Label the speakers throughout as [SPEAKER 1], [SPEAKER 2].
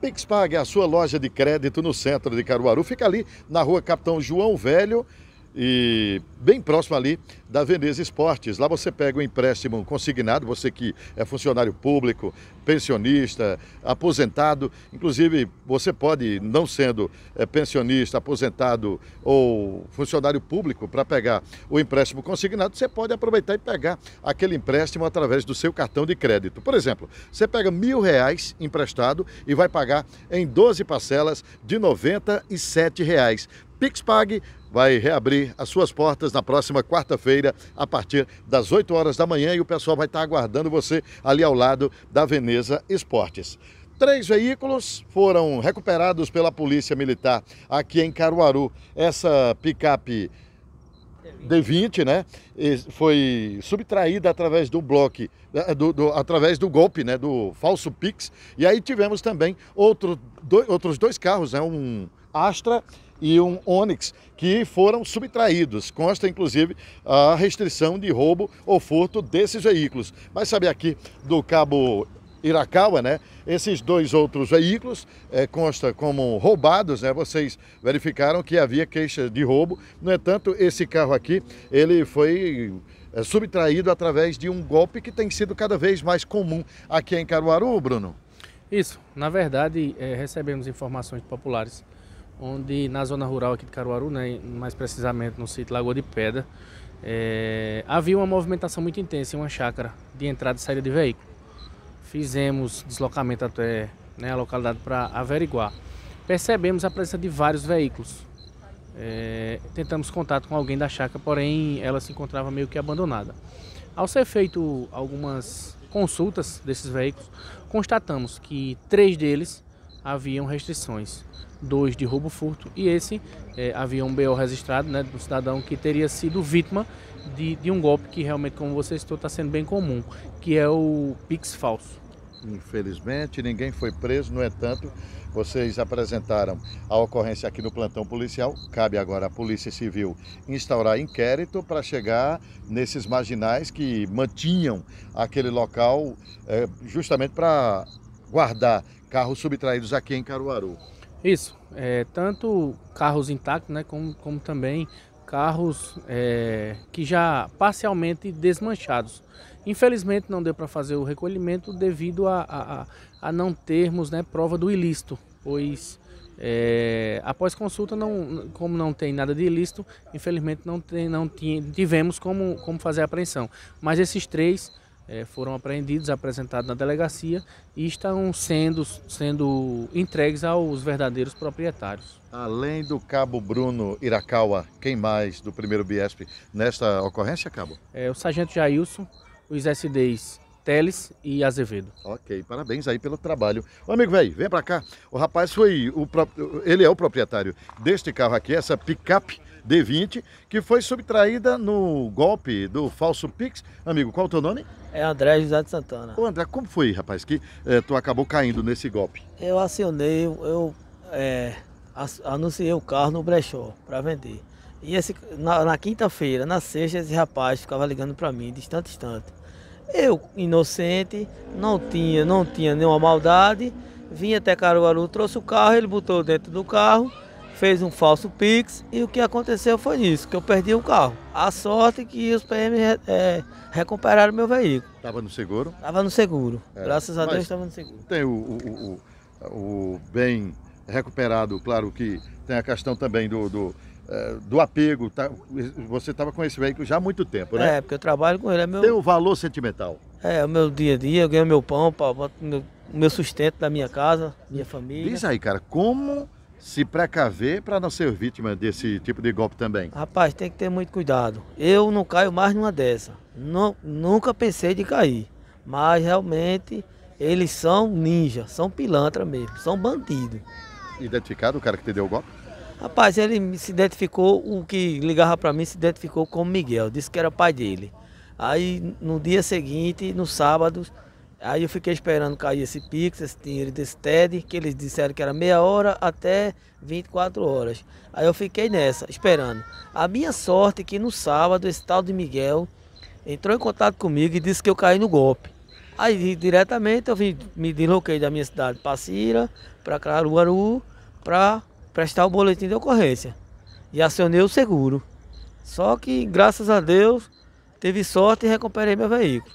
[SPEAKER 1] PixPag é a sua loja de crédito no centro de Caruaru. Fica ali na rua Capitão João Velho, e bem próximo ali da Veneza Esportes. Lá você pega o um empréstimo consignado, você que é funcionário público, pensionista, aposentado, inclusive você pode, não sendo é, pensionista, aposentado ou funcionário público, para pegar o empréstimo consignado, você pode aproveitar e pegar aquele empréstimo através do seu cartão de crédito. Por exemplo, você pega mil reais emprestado e vai pagar em 12 parcelas de R$ 97 reais. PixPag vai reabrir as suas portas na próxima quarta-feira, a partir das 8 horas da manhã, e o pessoal vai estar aguardando você ali ao lado da Veneza Esportes. Três veículos foram recuperados pela Polícia Militar aqui em Caruaru. Essa picape D20, né? foi subtraída através do bloco, eh, do, do, através do golpe, né? Do falso Pix. E aí tivemos também outro, do, outros dois carros, né? Um Astra e um Onix que foram subtraídos. Consta, inclusive, a restrição de roubo ou furto desses veículos. Mas sabe aqui do Cabo Irakawa, né? Esses dois outros veículos é, consta como roubados, né? Vocês verificaram que havia queixa de roubo. No entanto, esse carro aqui, ele foi é, subtraído através de um golpe que tem sido cada vez mais comum aqui em Caruaru, Bruno.
[SPEAKER 2] Isso. Na verdade, é, recebemos informações populares onde na zona rural aqui de Caruaru, né, mais precisamente no sítio Lagoa de Pedra, é, havia uma movimentação muito intensa em uma chácara de entrada e saída de veículo. Fizemos deslocamento até né, a localidade para averiguar. Percebemos a presença de vários veículos. É, tentamos contato com alguém da chácara, porém ela se encontrava meio que abandonada. Ao ser feito algumas consultas desses veículos, constatamos que três deles haviam restrições dois de roubo furto e esse é, havia um BO registrado né, do cidadão que teria sido vítima de, de um golpe que realmente,
[SPEAKER 1] como você citou, está sendo bem comum, que é o Pix falso. Infelizmente, ninguém foi preso, no entanto, vocês apresentaram a ocorrência aqui no plantão policial. Cabe agora à Polícia Civil instaurar inquérito para chegar nesses marginais que mantinham aquele local é, justamente para guardar carros subtraídos aqui em Caruaru. Isso, é, tanto carros intactos,
[SPEAKER 2] né, como, como também carros é, que já parcialmente desmanchados. Infelizmente não deu para fazer o recolhimento devido a, a, a não termos né, prova do ilícito, pois é, após consulta, não, como não tem nada de ilícito, infelizmente não, tem, não tivemos como, como fazer a apreensão. Mas esses três é, foram apreendidos, apresentados na delegacia e estão sendo, sendo entregues aos verdadeiros proprietários.
[SPEAKER 1] Além do cabo Bruno Irakawa, quem mais do primeiro Biesp nesta ocorrência, cabo? É, o sargento Jailson, os SDs Teles e Azevedo. Ok, parabéns aí pelo trabalho. Ô, amigo velho, vem para cá. O rapaz foi o pro... ele é o proprietário deste carro aqui, essa picape D20, que foi subtraída no golpe do falso Pix. Amigo, qual é o teu nome? É André José de Santana. Ô André, como foi, rapaz, que é, tu acabou caindo nesse golpe?
[SPEAKER 3] Eu acionei, eu é, anunciei o carro no brechó para vender. E esse, na, na quinta-feira, na sexta, esse rapaz ficava ligando para mim, distante, distante. Eu, inocente, não tinha, não tinha nenhuma maldade, vim até Caruaru, trouxe o carro, ele botou dentro do carro, fez um falso pix e o que aconteceu foi isso, que eu perdi o carro. A sorte que os PM é, é,
[SPEAKER 1] recuperaram meu veículo. Estava no seguro? Estava no seguro. É. Graças a Mas Deus estava no seguro. Tem o, o, o, o bem recuperado, claro que tem a questão também do, do eh, do apego, tá, você estava com esse veículo já há muito tempo, né? É, porque eu
[SPEAKER 3] trabalho com ele. É meu... Tem
[SPEAKER 1] um valor sentimental.
[SPEAKER 3] É, é o meu dia a dia, eu ganho meu pão, boto meu, meu sustento da minha casa, minha família. Diz
[SPEAKER 1] aí, cara, como se precaver para não ser vítima desse tipo de golpe também?
[SPEAKER 3] Rapaz, tem que ter muito cuidado. Eu não caio mais numa dessa. Não, nunca pensei de cair. Mas realmente eles são ninja, são pilantra mesmo, são bandido. Identificado o cara que te deu o golpe? Rapaz, ele se identificou, o que ligava para mim se identificou como Miguel, disse que era pai dele. Aí no dia seguinte, no sábado, aí eu fiquei esperando cair esse Pix, esse dinheiro desse TED, que eles disseram que era meia hora até 24 horas. Aí eu fiquei nessa, esperando. A minha sorte é que no sábado, esse tal de Miguel entrou em contato comigo e disse que eu caí no golpe. Aí diretamente eu vim, me desloquei da minha cidade, Cira para Caruaru, para prestar o boletim de ocorrência. E acionei o seguro. Só que, graças a Deus, teve sorte e recuperei meu
[SPEAKER 1] veículo.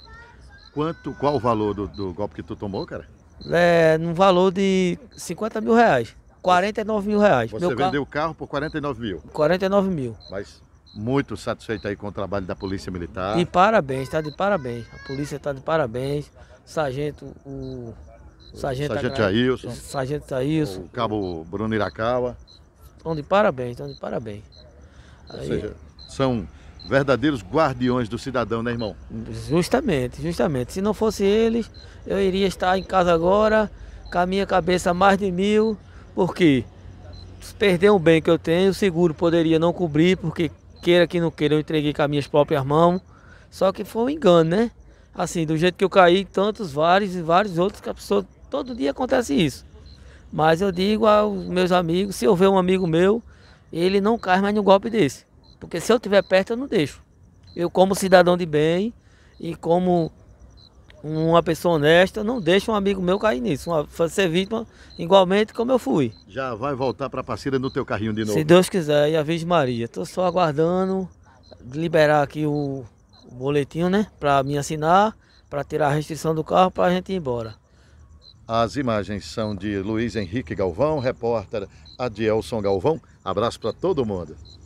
[SPEAKER 1] Quanto, qual o valor do, do golpe que tu tomou, cara?
[SPEAKER 3] É, num valor de 50 mil reais. 49 mil reais. Você meu vendeu o carro... carro por 49
[SPEAKER 1] mil? 49 mil. Mas muito satisfeito aí com o trabalho da Polícia Militar. E
[SPEAKER 3] parabéns, tá de parabéns. A polícia tá de parabéns. Sargento, o Sargento, Sargento Agra... Sargento O
[SPEAKER 1] Cabo Bruno Iracava.
[SPEAKER 3] Estão de parabéns, estão de
[SPEAKER 1] parabéns. Ou seja, são verdadeiros guardiões do cidadão, né, irmão?
[SPEAKER 3] Justamente, justamente. Se não fosse eles, eu iria estar em casa agora, com a minha cabeça mais de mil, porque se perder um bem que eu tenho, o seguro poderia não cobrir, porque queira que não queira, eu entreguei com as minhas próprias mãos. Só que foi um engano, né? Assim, do jeito que eu caí, tantos, vários e vários outros que a pessoa Todo dia acontece isso. Mas eu digo aos meus amigos, se eu ver um amigo meu, ele não cai mais num golpe desse. Porque se eu estiver perto, eu não deixo. Eu, como cidadão de bem e como uma pessoa honesta, não deixo um amigo meu cair nisso. ser vítima igualmente como eu fui. Já vai voltar para a parceira no teu carrinho de novo? Se Deus quiser, e a Virgem Maria. Estou só aguardando liberar aqui o, o boletim, né? Para me assinar, para tirar a restrição do carro, para a gente ir embora.
[SPEAKER 1] As imagens são de Luiz Henrique Galvão, repórter Adielson Galvão. Abraço para todo mundo.